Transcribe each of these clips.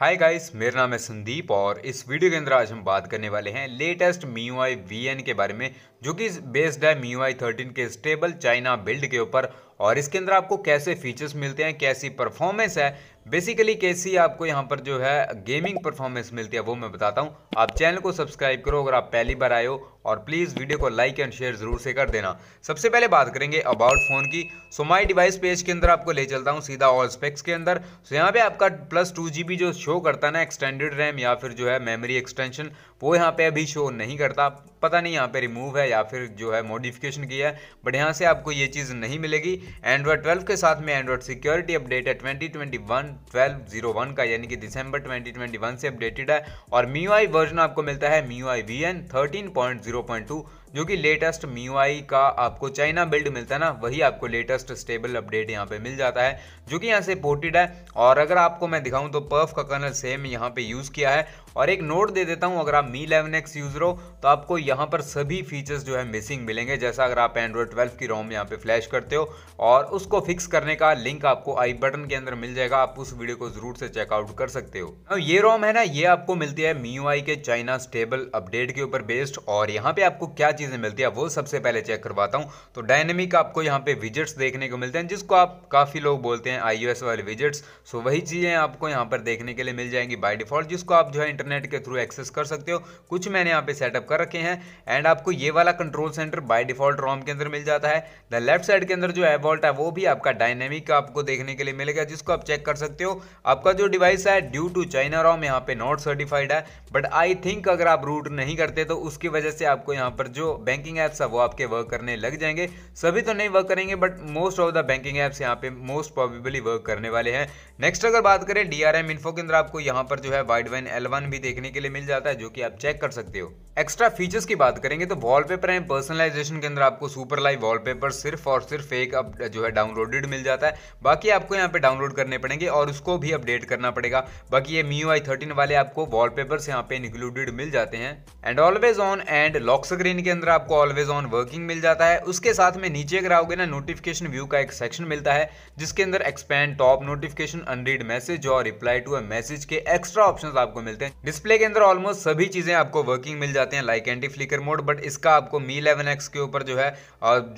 hi guys मेरा नाम है संदीप और इस वीडियो के अंदर आज हम बात करने वाले हैं latest Mi I V N के बारे में जो कि बेस्ड है मी आई थर्टीन के स्टेबल चाइना बिल्ड के ऊपर और इसके अंदर आपको कैसे फीचर्स मिलते हैं कैसी परफॉर्मेंस है बेसिकली कैसी आपको यहाँ पर जो है गेमिंग परफॉर्मेंस मिलती है वो मैं बताता हूँ आप चैनल को सब्सक्राइब करो अगर आप पहली बार आए हो और प्लीज़ वीडियो को लाइक एंड शेयर ज़रूर से कर देना सबसे पहले बात करेंगे अबाउट फ़ोन की सो माई डिवाइस पेज के अंदर आपको ले चलता हूँ सीधा ऑल स्पेक्स के अंदर सो यहाँ पे आपका प्लस टू जो शो करता है ना एक्सटेंडेड रैम या फिर जो है मेमोरी एक्सटेंशन वो यहाँ पे अभी शो नहीं करता पता नहीं यहाँ पे रिमूव है या फिर जो है मॉडिफिकेशन किया है बट यहाँ से आपको ये चीज़ नहीं मिलेगी एंड्रॉयड 12 के साथ में एंड्रॉयड सिक्योरिटी अपडेट है 2021 वन का यानी कि दिसंबर 2021 से अपडेटेड है और मी वर्जन आपको मिलता है Mi I V N thirteen जो कि लेटेस्ट MIUI का आपको चाइना बिल्ड मिलता है ना वही आपको लेटेस्ट स्टेबल अपडेट यहाँ पे मिल जाता है जो कि यहाँ से पोर्टेड है और अगर आपको मैं दिखाऊँ तो पर्फ का कर्नल सेम यहाँ पे यूज़ किया है और एक नोट दे देता हूँ अगर आप मी इलेवन एक्स यूज़र हो तो आपको यहाँ पर सभी फीचर्स जो है मिसिंग मिलेंगे जैसा अगर आप एंड्रॉयड ट्वेल्व की रोम यहाँ पे फ्लैश करते हो और उसको फिक्स करने का लिंक आपको आई बटन के अंदर मिल जाएगा आप उस वीडियो को जरूर से चेकआउट कर सकते हो तो ये रोम है ना ये आपको मिलती है मी के चाइना स्टेबल अपडेट के ऊपर बेस्ड और यहाँ पे आपको क्या चीज़ें मिलती है वो सबसे पहले चेक करवाता हूँ तो डायनेमिक आपको यहाँ पे विजिट्स देखने को मिलते हैं जिसको आप काफ़ी लोग बोलते हैं आई वाले विजिट्स सो वही चीज़ें आपको यहाँ पर देखने के लिए मिल जाएंगी बाई डिफ़ॉल्ट जिसको आप जो है इंटरनेट के थ्रू एक्सेस कर सकते हो कुछ मैंने यहाँ पे सेटअप कर रखे हैं एंड आपको ये वाला control centre by default ROM के अंदर मिल जाता है द लेफ्ट साइड के अंदर जो है वॉल्ट है वो भी आपका डायनेमिक आपको देखने के लिए मिलेगा जिसको आप चेक कर सकते हो आपका जो डिवाइस है ड्यू टू चाइना रॉम यहाँ पे नॉट सर्टिफाइड है बट आई थिंक अगर आप रूट नहीं करते तो उसकी वजह से आपको यहाँ पर जो बैंकिंग ऐप्स है वो आपके वर्क करने लग जाएंगे सभी तो नहीं वर्क करेंगे but most of the banking apps यहाँ पे मोस्ट प्रॉबेबली वर्क करने वाले हैं नेक्स्ट अगर बात करें डी आर एम इन्फो के अंदर आपको यहाँ पर जो है वाइड वाइन एल वन भी देखने के लिए मिल जाता है जो कि आप चेक कर सकते हो एक्स्ट्रा फीचर्स की बात करेंगे तो वॉलपेपर एंड पर्सनलाइजेशन के अंदर आपको सुपर लाइव वॉलपेपर सिर्फ और सिर्फ एक अब जो है डाउनलोडेड मिल जाता है बाकी आपको यहाँ पे डाउनलोड करने पड़ेंगे और उसको भी अपडेट करना पड़ेगा बाकी ये मी आई थर्टीन वाले आपको वॉलपेपर्स यहाँ पे इंक्लूडेड मिल जाते हैं and always on and lock screen के अंदर आपको ऑलवेज ऑन वर्किंग मिल जाता है उसके साथ में नीचे अगर आओगे ना नोटिफिकेशन व्यू का एक सेक्शन मिलता है जिसके अंदर expand top notification unread message और रिप्लाई टू अ मैसेज के एक्स्ट्रा ऑप्शन आपको मिलते हैं डिस्प्ले के अंदर ऑलमोस्ट सभी चीजें आपको वर्किंग मिल जाते हैं like anti flicker mode but इसका आपको मी इलेवन के ऊपर जो है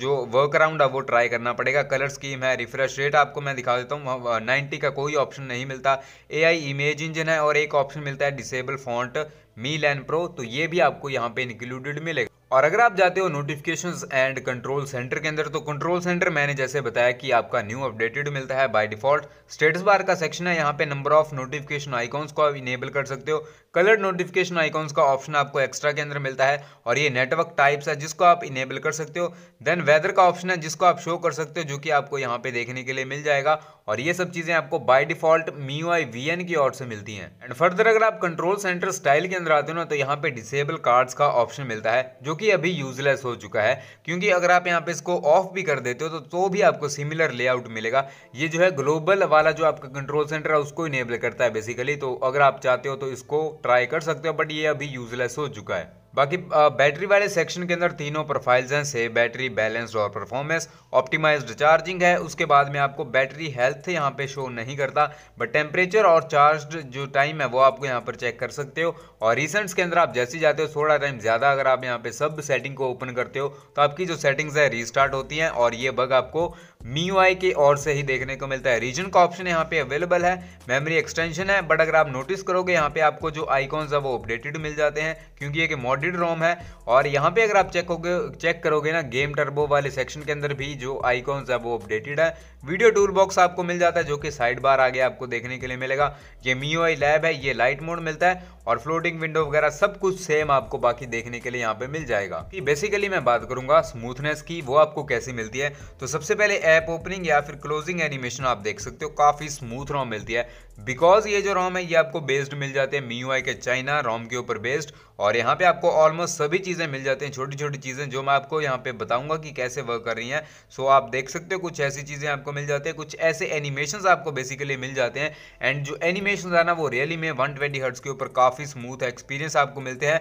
जो वर्क अराउंड है वो ट्राई करना पड़ेगा कलर स्कीम है रिफ्रेश रेट आपको मैं दिखा देता हूँ नाइनटी का कोई ऑप्शन नहीं मिलता ए इमेज इंजन है और एक ऑप्शन मिलता है डिसेबल फॉन्ट मी लैन प्रो तो ये भी आपको यहाँ पे इंक्लूडेड मिलेगा और अगर आप जाते हो नोटिफिकेशन एंड कंट्रोल सेंटर के अंदर तो कंट्रोल सेंटर मैंने जैसे बताया कि आपका न्यू अपडेटेड मिलता है बाय डिफॉल्ट स्टेटस बार का सेक्शन है यहाँ पे नंबर ऑफ नोटिफिकेशन आइकॉन्स को आप इनेबल कर सकते हो कलर्ड नोटिफिकेशन आइकॉन्स का ऑप्शन आपको एक्स्ट्रा के अंदर मिलता है और ये नेटवर्क टाइप्स है जिसको आप इनेबल कर सकते हो देन वेदर का ऑप्शन है जिसको आप शो कर सकते हो जो कि आपको यहाँ पे देखने के लिए मिल जाएगा और ये सब चीज़ें आपको by default Mi I V N की ओर से मिलती हैं एंड फर्दर अगर आप कंट्रोल सेंटर स्टाइल के अंदर आते हो ना तो यहाँ पे डिसेबल कार्ड्स का ऑप्शन मिलता है जो कि अभी यूजलेस हो चुका है क्योंकि अगर आप यहाँ पे इसको ऑफ भी कर देते हो तो, तो भी आपको सिमिलर लेआउट मिलेगा ये जो है ग्लोबल वाला जो आपका कंट्रोल सेंटर है उसको इनेबल करता है बेसिकली तो अगर आप चाहते हो तो इसको ट्राई कर सकते हो बट ये अभी यूजलेस हो चुका है बाकी बैटरी वाले सेक्शन के अंदर तीनों प्रोफाइल्स हैं से बैटरी बैलेंस और परफॉर्मेंस ऑप्टिमाइज्ड चार्जिंग है उसके बाद में आपको बैटरी हेल्थ यहाँ पे शो नहीं करता बट टेम्परेचर और चार्ज जो टाइम है वो आपको यहाँ पर चेक कर सकते हो और रिसेंट्स के अंदर आप जैसे ही जाते हो थोड़ा टाइम ज़्यादा अगर आप यहाँ पे सब सेटिंग को ओपन करते हो तो आपकी जो सेटिंग्स है रीस्टार्ट होती हैं और ये बग आपको मी के और से ही देखने को मिलता है रीजन का ऑप्शन यहाँ पे अवेलेबल है मेमोरी एक्सटेंशन है बट अगर आप नोटिस करोगे यहाँ पे आपको जो आइकॉन्स है वो अपडेटेड मिल जाते हैं क्योंकि एक मॉडिड रोम है और यहाँ पे अगर आप चेक होगे चेक करोगे ना गेम टर्बो वाले सेक्शन के अंदर भी जो आइकॉन्स है वो अपडेटेड है वीडियो टूल बॉक्स आपको मिल जाता है जो कि साइड बार आगे आपको देखने के लिए मिलेगा ये मी लैब है ये लाइट मोड मिलता है और फ्लोटिंग विंडो वगैरह सब कुछ सेम आपको बाकी देखने के लिए यहाँ पे मिल जाएगा बेसिकली मैं बात करूंगा स्मूथनेस की वो आपको कैसी मिलती है तो सबसे पहले ऐप ओपनिंग या फिर क्लोजिंग एनिमेशन आप देख सकते हो काफ़ी स्मूथ रॉ मिलती है बिकॉज ये जो रॉम है ये आपको बेस्ड मिल जाते हैं मी के चाइना रॉम के ऊपर बेस्ड और यहाँ पे आपको ऑलमोस्ट सभी चीज़ें मिल जाती हैं छोटी छोटी चीज़ें जो मैं आपको यहाँ पे बताऊंगा कि कैसे वर्क कर रही हैं सो आप देख सकते हो कुछ ऐसी चीज़ें आपको मिल जाती हैं कुछ ऐसे एनिमेशन आपको बेसिकली मिल जाते हैं एंड जो एनिमेशन है ना वो रियली में वन ट्वेंटी हर्ट्स के ऊपर काफ़ी स्मूथ एक्सपीरियंस आपको मिलते हैं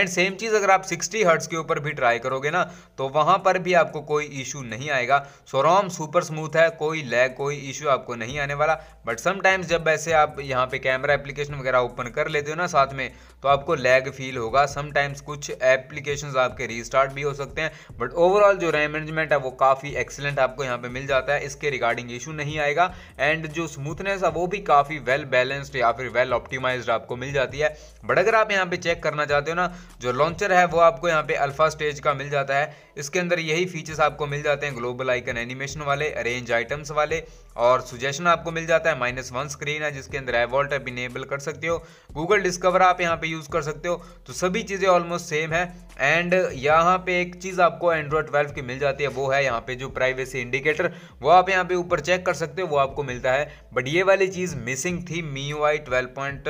एंड सेम चीज़ अगर आप सिक्सटी हर्ट्स के ऊपर भी ट्राई करोगे ना तो वहाँ पर भी आपको कोई इशू नहीं आएगा सो रॉम सुपर स्मूथ है कोई लैग कोई इशू आपको नहीं आने वाला बट समटाइम्स जब वैसे आप यहाँ पे कैमरा एप्लीकेशन वगैरह ओपन कर लेते हो ना साथ में तो आपको लैग फील होगा समटाइम्स कुछ एप्लीकेशंस आपके रीस्टार्ट भी हो सकते हैं बट ओवरऑल जो रैम मैनेजमेंट है वो काफ़ी एक्सेलेंट आपको यहाँ पे मिल जाता है इसके रिगार्डिंग इशू नहीं आएगा एंड जो स्मूथनेस है वो भी काफ़ी वेल बैलेंस्ड या फिर वेल ऑप्टिमाइज आपको मिल जाती है बट अगर आप यहाँ पर चेक करना चाहते हो ना जो लॉन्चर है वो आपको यहाँ पर अल्फा स्टेज का मिल जाता है इसके अंदर यही फीचर्स आपको मिल जाते हैं ग्लोबल आइकन एनिमेशन वाले अरेंज आइटम्स वाले और सुजेशन आपको मिल जाता है माइनस वन स्क्रीन है जिसके अंदर एवॉल्ट आप इनेबल कर सकते हो गूगल डिस्कवर आप यहाँ पे यूज़ कर सकते हो तो सभी चीज़ें ऑलमोस्ट सेम है एंड यहाँ पे एक चीज़ आपको एंड्रॉयड ट्वेल्व की मिल जाती है वो है यहाँ पे जो प्राइवेसी इंडिकेटर वो आप यहाँ पे ऊपर चेक कर सकते हो वो आपको मिलता है बट ये वाली चीज़ मिसिंग थी Mi U I twelve point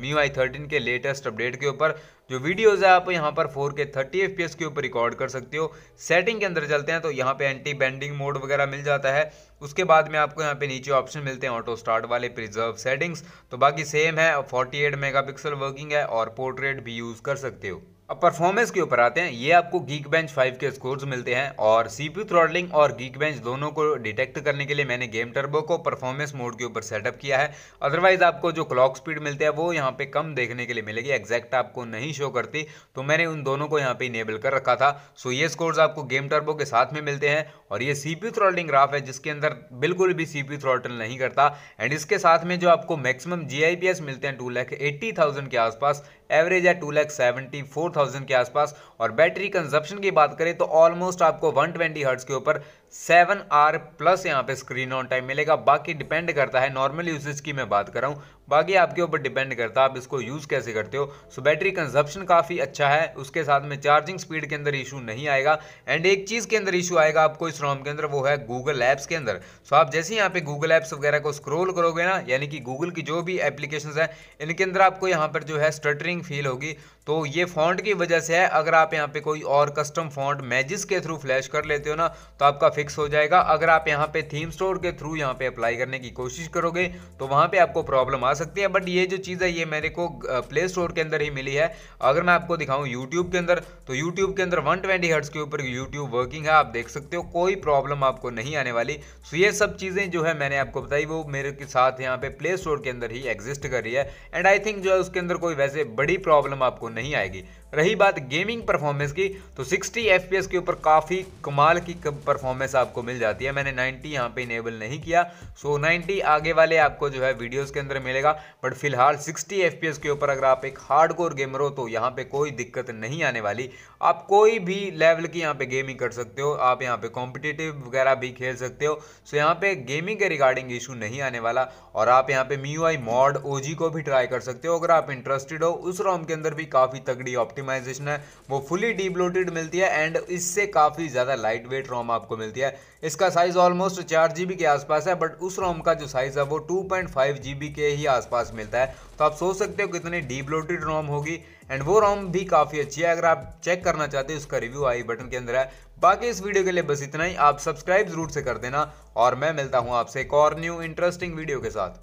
Mi U I thirteen के लेटेस्ट अपडेट के ऊपर जो वीडियोज़ है आप यहाँ पर फोर के थर्टी एफ के ऊपर रिकॉर्ड कर सकते हो सेटिंग के अंदर चलते हैं तो यहाँ पे एंटी बैंडिंग मोड वगैरह मिल जाता है उसके बाद में आपको यहाँ पे नीचे ऑप्शन मिलते हैं ऑटो स्टार्ट वाले प्रिजर्व सेटिंग्स तो बाकी सेम है 48 मेगापिक्सल वर्किंग है और पोर्ट्रेट भी यूज़ कर सकते हो अब परफॉर्मेंस के ऊपर आते हैं ये आपको गीक बेंच फाइव के स्कोर्स मिलते हैं और सीपीयू थ्रॉडलिंग और गीक बेंच दोनों को डिटेक्ट करने के लिए मैंने गेम टर्बो को परफॉर्मेंस मोड के ऊपर सेटअप किया है अदरवाइज आपको जो क्लॉक स्पीड मिलती है वो यहाँ पे कम देखने के लिए मिलेगी एग्जैक्ट आपको नहीं शो करती तो मैंने उन दोनों को यहाँ पे इनेबल कर रखा था सो ये स्कोर्स आपको गेम टर्बो के साथ में मिलते हैं और ये सीपी थ्रॉडलिंग ग्राफ है जिसके अंदर बिल्कुल भी पी थ्रॉडल नहीं करता एंड इसके साथ में जो आपको मैक्सिमम जी मिलते हैं टू लैख एट्टी थाउजेंड के आसपास एवरेज है two lakh seventy four thousand के आसपास और बैटरी कंजप्शन की बात करें तो ऑलमोस्ट आपको वन ट्वेंटी हर्ट्स के ऊपर सेवन आर प्लस यहाँ पे स्क्रीन ऑन टाइम मिलेगा बाकी डिपेंड करता है नॉर्मल यूजेज की मैं बात कर रहा हूँ बाकी आपके ऊपर डिपेंड करता है आप इसको यूज़ कैसे करते हो सो बैटरी कंजप्शन काफ़ी अच्छा है उसके साथ में चार्जिंग स्पीड के अंदर इशू नहीं आएगा एंड एक चीज़ के अंदर इशू आएगा आपको इस रोम के अंदर वो है गूगल ऐप्स के अंदर सो आप जैसे यहाँ पे गूगल ऐप्स वगैरह को स्क्रोल करोगे ना यानी कि गूगल की जो भी एप्लीकेशन है इनके अंदर आपको यहाँ पर जो है स्टटरिंग फील होगी तो ये फॉन्ट की वजह से है अगर आप यहाँ पे कोई और कस्टम फॉन्ट मैजिस के थ्रू फ्लैश कर लेते हो ना तो आपका फिक्स हो जाएगा अगर आप यहाँ पे थीम स्टोर के थ्रू यहाँ पे अप्लाई करने की कोशिश करोगे तो वहाँ पे आपको प्रॉब्लम आ सकती है बट ये जो चीज़ है ये मेरे को प्ले स्टोर के अंदर ही मिली है अगर मैं आपको दिखाऊँ यूट्यूब के अंदर तो यूट्यूब के अंदर वन ट्वेंटी के ऊपर यूट्यूब वर्किंग है आप देख सकते हो कोई प्रॉब्लम आपको नहीं आने वाली सो ये सब चीज़ें जो है मैंने आपको बताई वो मेरे के साथ यहाँ पे प्ले स्टोर के अंदर ही एग्जिस्ट कर रही है एंड आई थिंक जो है उसके अंदर कोई वैसे बड़ी प्रॉब्लम आपको नहीं आएगी रही बात गेमिंग परफॉर्मेंस की तो 60 एफ के ऊपर काफ़ी कमाल की परफॉर्मेंस आपको मिल जाती है मैंने 90 यहाँ पे इनेबल नहीं किया सो so 90 आगे वाले आपको जो है वीडियोस के अंदर मिलेगा बट फिलहाल 60 एफ के ऊपर अगर आप एक हार्ड कोर गेमर हो तो यहाँ पे कोई दिक्कत नहीं आने वाली आप कोई भी लेवल की यहाँ पर गेमिंग कर सकते हो आप यहाँ पे कॉम्पिटिटिव वगैरह भी खेल सकते हो सो यहाँ पे गेमिंग के रिगार्डिंग इशू नहीं आने वाला और आप यहाँ पे मी मॉड ओ को भी ट्राई कर सकते हो अगर आप इंटरेस्टेड हो उस रोम के अंदर भी काफ़ी तगड़ी ऑप्टिक ऑप्टिमाइजेशन है वो फुली डीप लोटेड मिलती है एंड इससे काफ़ी ज़्यादा लाइट वेट रोम आपको मिलती है इसका साइज़ ऑलमोस्ट चार जी के आसपास है बट उस रोम का जो साइज़ है वो टू पॉइंट के ही आसपास मिलता है तो आप सोच सकते हो कितनी डीप लोटेड रोम होगी एंड वो रोम भी काफ़ी अच्छी है अगर आप चेक करना चाहते हो उसका रिव्यू आई बटन के अंदर है बाकी इस वीडियो के लिए बस इतना ही आप सब्सक्राइब जरूर से कर देना और मैं मिलता हूँ आपसे एक और न्यू इंटरेस्टिंग वीडियो के साथ